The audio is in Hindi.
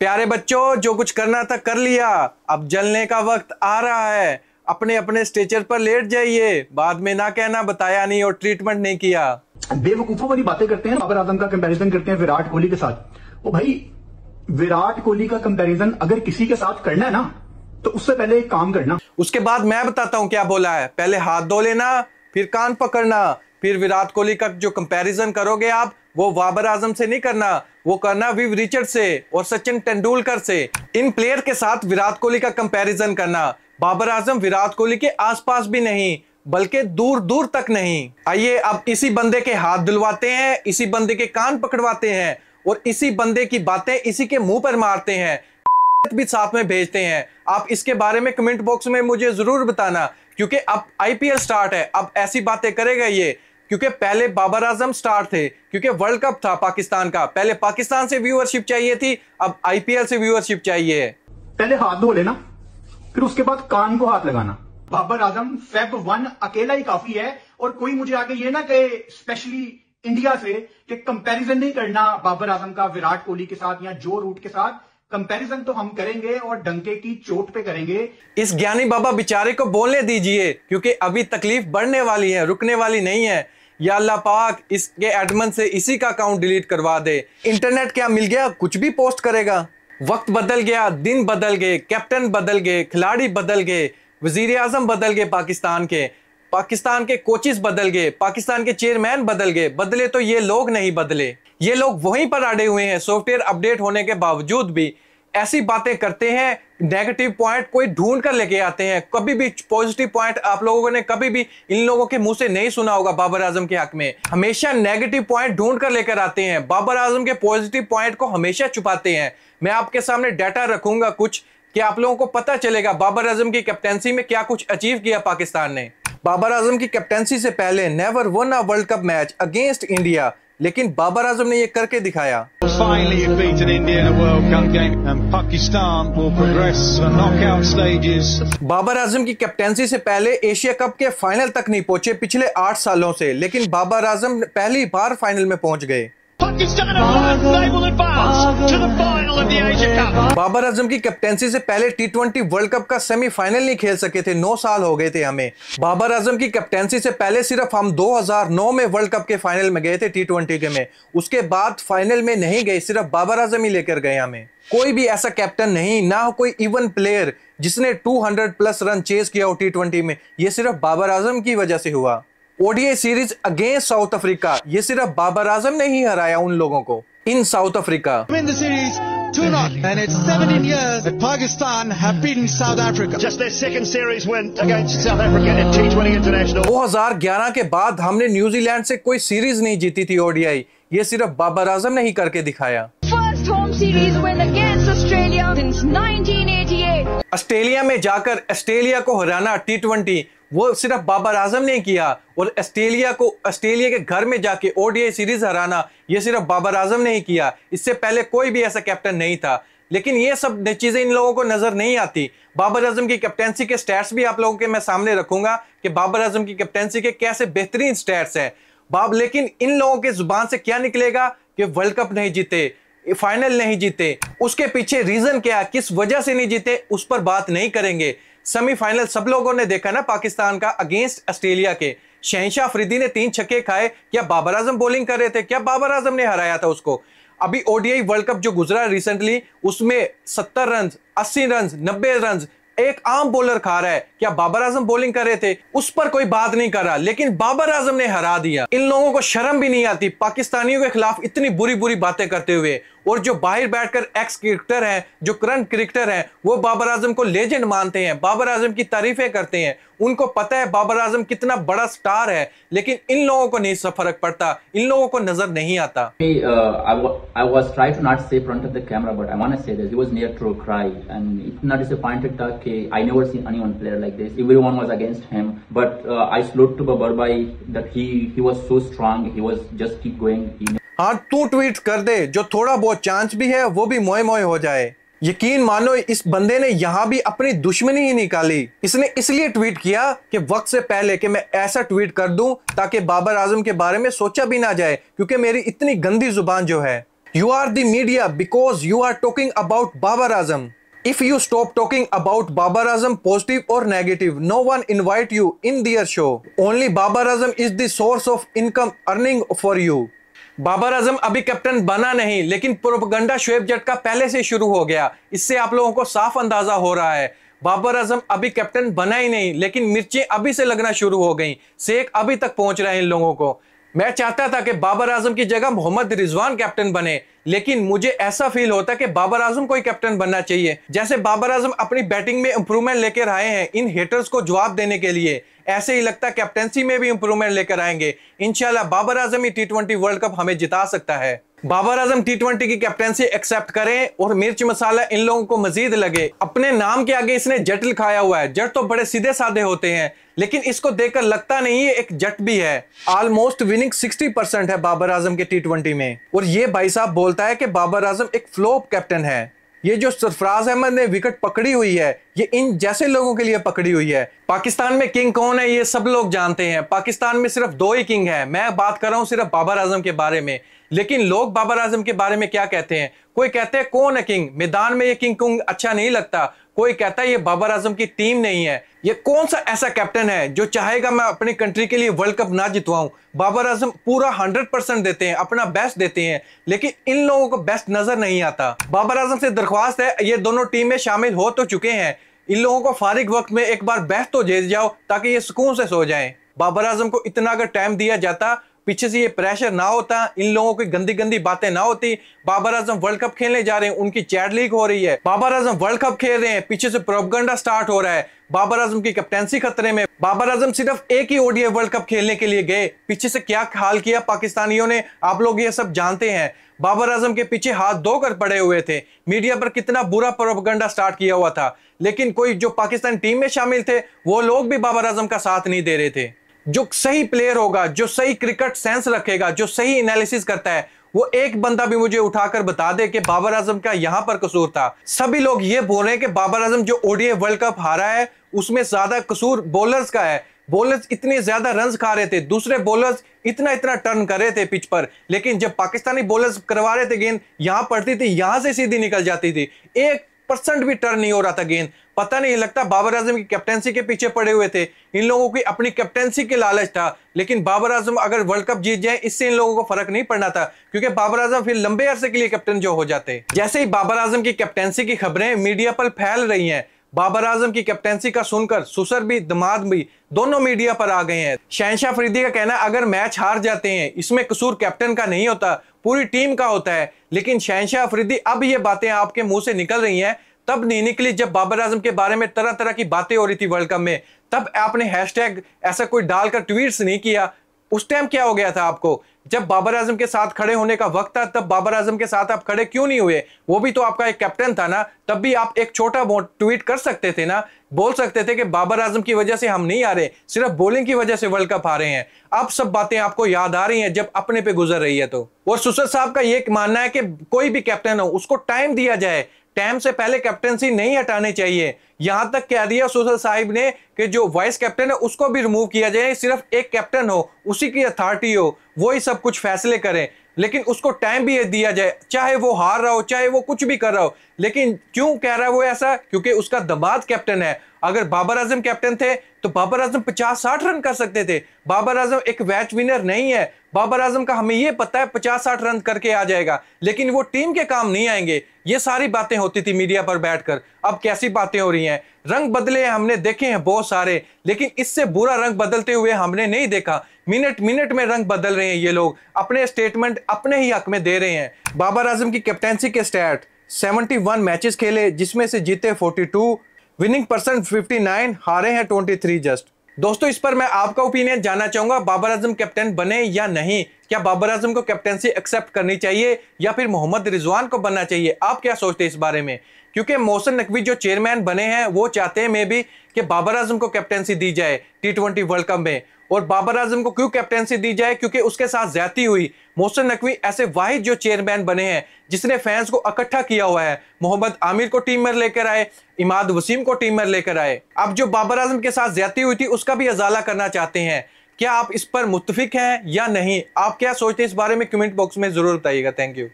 प्यारे बच्चों जो कुछ करना था कर लिया अब जलने का वक्त आ रहा है अपने अपने स्टेचर पर लेट जाइए बाद में ना कहना बताया नहीं और ट्रीटमेंट नहीं किया बेवकूफों वाली बातें करते हैं बाबर आजम का कंपैरिजन करते हैं विराट कोहली के साथ वो भाई विराट कोहली का कंपैरिजन अगर किसी के साथ करना है ना तो उससे पहले एक काम करना उसके बाद मैं बताता हूँ क्या बोला है पहले हाथ धो लेना फिर कान पकड़ना फिर विराट कोहली का जो कंपैरिजन करोगे आप वो बाबर आजम से नहीं करना वो करना विव रिचर्ड से और सचिन तेंदुलकर से इन प्लेयर के साथ विराट कोहली का कंपैरिजन करना बाबर आजम विराट कोहली के आसपास भी नहीं बल्कि दूर दूर तक नहीं आइए अब इसी बंदे के हाथ धुलवाते हैं इसी बंदे के कान पकड़वाते हैं और इसी बंदे की बातें इसी के मुंह पर मारते हैं भी साथ में भेजते हैं आप इसके बारे में कमेंट बॉक्स में मुझे जरूर बताना क्योंकि अब आईपीएल स्टार्ट है अब ऐसी बातें करेगा ये क्योंकि पहले बाबर आजम स्टार थे क्योंकि वर्ल्ड कप था पाकिस्तान का पहले पाकिस्तान से व्यूअरशिप चाहिए थी अब आईपीएल से व्यूअरशिप चाहिए पहले हाथ धो लेना फिर उसके बाद कान को हाथ लगाना बाबर आजम फेब वन अकेला ही काफी है और कोई मुझे आगे ये ना कहे स्पेशली इंडिया से कि कंपैरिजन नहीं करना बाबर आजम का विराट कोहली के साथ या जो रूट के साथ कंपैरिजन तो हम करेंगे और डंके की चोट पे करेंगे इस ज्ञानी बाबा बिचारे को बोलने दीजिए क्योंकि अभी तकलीफ बढ़ने वाली है रुकने वाली नहीं है या अल्लाह पाक इसके एडमन से इसी का अकाउंट डिलीट करवा दे इंटरनेट क्या मिल गया कुछ भी पोस्ट करेगा वक्त बदल गया दिन बदल गए कैप्टन बदल गए खिलाड़ी बदल गए वजीर आजम बदल गए पाकिस्तान के पाकिस्तान के कोचिस बदल गए पाकिस्तान के चेयरमैन बदल गए बदले तो ये लोग नहीं बदले ये लोग वहीं पर अड़े हुए हैं सॉफ्टवेयर अपडेट होने के बावजूद भी ऐसी बातें करते हैं नेगेटिव पॉइंट कोई ढूंढ कर लेके आते हैं कभी भी पॉजिटिव पॉइंट आप लोगों ने कभी भी इन लोगों के मुंह से नहीं सुना होगा बाबर आजम के हक में हमेशा नेगेटिव पॉइंट ढूंढ कर लेकर आते हैं बाबर आजम के पॉजिटिव पॉइंट को हमेशा छुपाते हैं मैं आपके सामने डाटा रखूंगा कुछ कि आप लोगों को पता चलेगा बाबर आजम की कैप्टेंसी में क्या कुछ अचीव किया पाकिस्तान ने बाबर आजम की कैप्टेंसी से पहले never won a world cup match against India लेकिन बाबर आजम ने यह करके दिखाया finally have beaten India in a World Cup game and Pakistan will progress the knockout stages. Babar आजम की कैप्टेंसी से पहले एशिया कप के फाइनल तक नहीं पहुंचे पिछले आठ सालों से लेकिन बाबर आजम पहली बार फाइनल में पहुंच गए Pakistan advance to the final. Babar आजम की कैप्टेंसी से पहले टी ट्वेंटी वर्ल्ड कप का सेमीफाइनल नहीं खेल सके थे नौ साल हो गए थे हमें बाबर आजम की कैप्टेंसी से पहले सिर्फ हम 2009 में वर्ल्ड कप के फाइनल में गए थे टी ट्वेंटी के में उसके बाद फाइनल में नहीं गए सिर्फ बाबर आजम ही लेकर गए हमें कोई भी ऐसा कैप्टन नहीं ना कोई इवन प्लेयर जिसने 200 प्लस रन चेस किया हो टी ट्वेंटी में ये सिर्फ बाबर आजम की वजह से हुआ ODI series against South Africa ये सिर्फ बाबर आजम ने ही हराया उन लोगों को in South Africa 2 not, and it's 17 ah. years that Pakistan have beaten South Africa. Just their second series win against South Africa at T20 International. 2011 के बाद हमने न्यूजीलैंड से कोई सीरीज नहीं जीती थी ओडीआई ये सिर्फ बाबर आजम ने ही करके दिखाया first home series win against Australia since 19 Australia में जाकर ऑस्ट्रेलिया को हराना टी वो सिर्फ बाबर आजम ने किया और ऑस्ट्रेलिया को ऑस्ट्रेलिया के घर में जाके ओडीआई सीरीज हराना ये सिर्फ बाबर आजम ने ही किया इससे पहले कोई भी ऐसा कैप्टन नहीं था लेकिन ये सब चीज़ें इन लोगों को नज़र नहीं आती बाबर आजम की कैप्टेंसी के स्टैट्स भी आप लोगों के मैं सामने रखूंगा कि बाबर आजम की कैप्टेंसी के कैसे बेहतरीन स्टैट्स हैं बाब लेकिन इन लोगों के जुबान से क्या निकलेगा कि वर्ल्ड कप नहीं जीते फाइनल नहीं जीते उसके पीछे रीजन क्या किस वजह से नहीं जीते उस पर बात नहीं करेंगे सेमीफाइनल सब लोगों ने देखा ना पाकिस्तान का अगेंस्ट ऑस्ट्रेलिया के शहशाह फ्रीदी ने तीन छक्के खाए क्या बाबर आजम बॉलिंग कर रहे थे क्या बाबर आजम ने हराया था उसको अभी ओडीआई वर्ल्ड कप जो गुजरा रिसेंटली उसमें सत्तर रन अस्सी रन नब्बे रन एक आम बॉलर खा रहा है क्या बाबर आजम बॉलिंग कर रहे थे उस पर कोई बात नहीं कर रहा लेकिन बाबर आजम ने हरा दिया इन लोगों को शर्म भी नहीं आती पाकिस्तानियों के खिलाफ इतनी बुरी बुरी बातें करते हुए और जो बाहर बैठकर एक्स क्रिकेटर हैं जो करंट क्रिकेटर हैं वो बाबर आजम को लेजेंड मानते हैं बाबर आजम की तारीफें करते हैं उनको पता है बाबर आजम कितना बड़ा स्टार है लेकिन इन लोगों को नहीं फर्क पड़ता इन लोगों को नजर नहीं आता नॉट से camera but I say near cry and इतना डिसअपॉइंटेड था कि I never seen player like this against him but I to that he so strong he just keep going हाँ तू ट्वीट कर दे जो थोड़ा बहुत चांस भी है वो भी मोए मोए हो जाए यकीन मानो इस बंदे ने यहाँ भी अपनी दुश्मनी ही निकाली इसने इसलिए ट्वीट किया कि वक्त से पहले कि मैं ऐसा ट्वीट कर दूं ताकि बाबर आजम के बारे में सोचा भी ना जाए क्योंकि मेरी इतनी गंदी जुबान जो है you are the media because you are talking about Babar Azam if you stop talking about Babar Azam positive और negative no one invite you in their show only Babar Azam is source of income earning for you Babar Azam अभी कैप्टन बना नहीं लेकिन प्रोपगंडा शुएब जट का पहले से शुरू हो गया इससे आप लोगों को साफ अंदाजा हो रहा है बाबर आजम अभी कैप्टन बना ही नहीं लेकिन मिर्चें अभी से लगना शुरू हो गई शेख अभी तक पहुंच रहे हैं इन लोगों को मैं चाहता था कि बाबर आजम की जगह मोहम्मद रिजवान कैप्टन बने लेकिन मुझे ऐसा फील होता है कि बाबर आजम को ही कैप्टन बनना चाहिए जैसे बाबर आजम अपनी बैटिंग में इंप्रूवमेंट लेकर आए हैं इन हेटर्स को जवाब देने के लिए ऐसे ही लगता है कैप्टेंसी में भी इंप्रूवमेंट लेकर आएंगे इनशाला बाबर आजम ही टी वर्ल्ड कप हमें जिता सकता है बाबर आजम टी ट्वेंटी की कैप्टेंसी एक्सेप्ट करें और मिर्च मसाला इन लोगों को मजीद लगे अपने नाम के आगे इसने जट लिखाया हुआ है जट तो बड़े सीधे साधे होते हैं लेकिन इसको देखकर लगता नहीं है एक जट भी है ऑलमोस्ट विनिंग 60 परसेंट है बाबर आजम के टी ट्वेंटी में और ये भाई साहब बोलता है कि बाबर आजम एक फ्लोप कैप्टन है ये जो सरफराज अहमद ने विकेट पकड़ी हुई है ये इन जैसे लोगों के लिए पकड़ी हुई है पाकिस्तान में किंग कौन है ये सब लोग जानते हैं पाकिस्तान में सिर्फ दो ही किंग है मैं बात कर रहा हूँ सिर्फ बाबर आजम के बारे में लेकिन लोग बाबर आजम के बारे में क्या कहते हैं कोई कहते हैं कौन है किंग मैदान में ये किंग कुंग अच्छा नहीं लगता कोई कहता है ये बाबर आजम की टीम नहीं है ये कौन सा ऐसा कैप्टन है जो चाहेगा मैं अपनी कंट्री के लिए वर्ल्ड कप ना जितवाऊं बाबर आजम पूरा हंड्रेड परसेंट देते हैं अपना बेस्ट देते हैं लेकिन इन लोगों को बेस्ट नजर नहीं आता बाबर आजम से दरख्वास्त है ये दोनों टीम में शामिल हो तो चुके हैं इन लोगों को फारिग वक्त में एक बार बेस्ट तो भेज जाओ ताकि ये सुकून से सो जाए बाबर आजम को इतना अगर टाइम दिया जाता पीछे से ये प्रेशर ना होता इन लोगों की गंदी गंदी बातें ना होती बाबर आजम वर्ल्ड कप खेलने जा रहे हैं उनकी चैट लीक हो रही है बाबर आजम वर्ल्ड कप खेल रहे हैं पीछे से प्रोपगंडा स्टार्ट हो रहा है बाबर आजम की कैप्टेंसी खतरे में बाबर आजम सिर्फ एक ही ओडीए वर्ल्ड कप खेलने के लिए गए पीछे से क्या हाल किया पाकिस्तानियों ने आप लोग ये सब जानते हैं बाबर आजम के पीछे हाथ धोकर पड़े हुए थे मीडिया पर कितना बुरा प्रोपगंडा स्टार्ट किया हुआ था लेकिन कोई जो पाकिस्तान टीम में शामिल थे वो लोग भी बाबर आजम का साथ नहीं दे रहे थे जो सही प्लेयर होगा जो सही क्रिकेट सेंस रखेगा जो सही एनालिसिस करता है वो एक बंदा भी मुझे उठाकर बता दे कि बाबर आजम का यहां पर कसूर था सभी लोग ये बोल रहे हैं कि बाबर आजम जो ओडीए वर्ल्ड कप हारा है उसमें ज्यादा कसूर बॉलर्स का है बॉलर्स इतने ज्यादा रन खा रहे थे दूसरे बॉलर्स इतना इतना टर्न कर रहे थे पिच पर लेकिन जब पाकिस्तानी बॉलर्स करवा रहे थे गेंद यहां पड़ती थी यहां से सीधी निकल जाती थी एक परसेंट भी टर्न नहीं हो रहा था गेंद पता नहीं लगता बाबर आजम की कैप्टेंसी के पीछे पड़े हुए थे इन लोगों की अपनी कैप्टेंसी के लालच था लेकिन बाबर आजम अगर वर्ल्ड कप जीत जाए इससे इन लोगों को फर्क नहीं पड़ना था क्योंकि बाबर आजम फिर लंबे अरसे के लिए कैप्टन जो हो जाते जैसे ही बाबर आजम की कैप्टेंसी की खबरें मीडिया पर फैल रही है बाबर आजम की कैप्टेंसी का सुनकर सुसर भी दमाद भी दोनों मीडिया पर आ गए हैं शहनशाह फरीदी का कहना अगर मैच हार जाते हैं इसमें कसूर कैप्टन का नहीं होता पूरी टीम का होता है लेकिन शहनशाह फरीदी अब ये बातें आपके मुंह से निकल रही हैं तब नहीं निकली जब बाबर आजम के बारे में तरह तरह की बातें हो रही थी वर्ल्ड कप में तब आपने हैश ऐसा कोई डालकर ट्वीट नहीं किया उस टाइम क्या हो गया था आपको जब बाबर आजम के साथ खड़े होने का वक्त था तब बाबर आजम के साथ आप खड़े क्यों नहीं हुए वो भी तो आपका एक कैप्टन था ना तब भी आप एक छोटा ट्वीट कर सकते थे ना बोल सकते थे कि बाबर आजम की वजह से हम नहीं आ रहे सिर्फ बॉलिंग की वजह से वर्ल्ड कप आ रहे हैं अब सब बातें आपको याद आ रही हैं जब अपने पे गुजर रही है तो और सुसर साहब का ये मानना है कि कोई भी कैप्टन हो उसको टाइम दिया जाए टाइम से पहले कैप्टनसी नहीं हटानी चाहिए यहां तक कह दिया सोशल साहिब ने कि जो वाइस कैप्टन है उसको भी रिमूव किया जाए सिर्फ एक कैप्टन हो उसी की अथॉरिटी हो वो ही सब कुछ फैसले करें लेकिन उसको टाइम भी दिया जाए चाहे वो हार रहा हो चाहे वो कुछ भी कर रहा हो लेकिन क्यों कह रहा है वो ऐसा क्योंकि उसका दबाद कैप्टन है अगर बाबर आजम कैप्टन थे तो बाबर आजम 50-60 रन कर सकते थे बाबर आजम एक वैच विनर नहीं है बाबर आजम का हमें ये पता है 50-60 रन करके आ जाएगा लेकिन वो टीम के काम नहीं आएंगे ये सारी बातें होती थी मीडिया पर बैठकर अब कैसी बातें हो रही हैं रंग बदले हमने देखे हैं बहुत सारे लेकिन इससे बुरा रंग बदलते हुए हमने नहीं देखा मिनट मिनट में रंग बदल रहे हैं ये लोग अपने स्टेटमेंट अपने ही हक में दे रहे हैं बाबर आजम की कैप्टेंसी के स्टैट सेवेंटी मैचेस खेले जिसमें से जीते फोर्टी विनिंग परसेंट 59 हारे हैं 23 जस्ट दोस्तों इस पर मैं आपका ओपिनियन जानना चाहूंगा बाबर आजम कैप्टन बने या नहीं क्या बाबर आजम को कैप्टनसी एक्सेप्ट करनी चाहिए या फिर मोहम्मद रिजवान को बनना चाहिए आप क्या सोचते हैं इस बारे में क्योंकि मोहसन नकवी जो चेयरमैन बने हैं वो चाहते हैं मे भी कि बाबर आजम को कैप्टनसी दी जाए टी वर्ल्ड कप में और बाबर आजम को क्यों कैप्टनसी दी जाए क्योंकि उसके साथ ज्यादा हुई मोहसिन नकवी ऐसे वाहिद जो चेयरमैन बने हैं जिसने फैंस को इकट्ठा किया हुआ है मोहम्मद आमिर को टीम में लेकर आए इमाद वसीम को टीम में लेकर आए अब जो बाबर आजम के साथ ज्यादा हुई थी उसका भी अजाला करना चाहते हैं क्या आप इस पर मुतफिक हैं या नहीं आप क्या सोचते हैं इस बारे में कमेंट बॉक्स में ज़रूर बताइएगा थैंक यू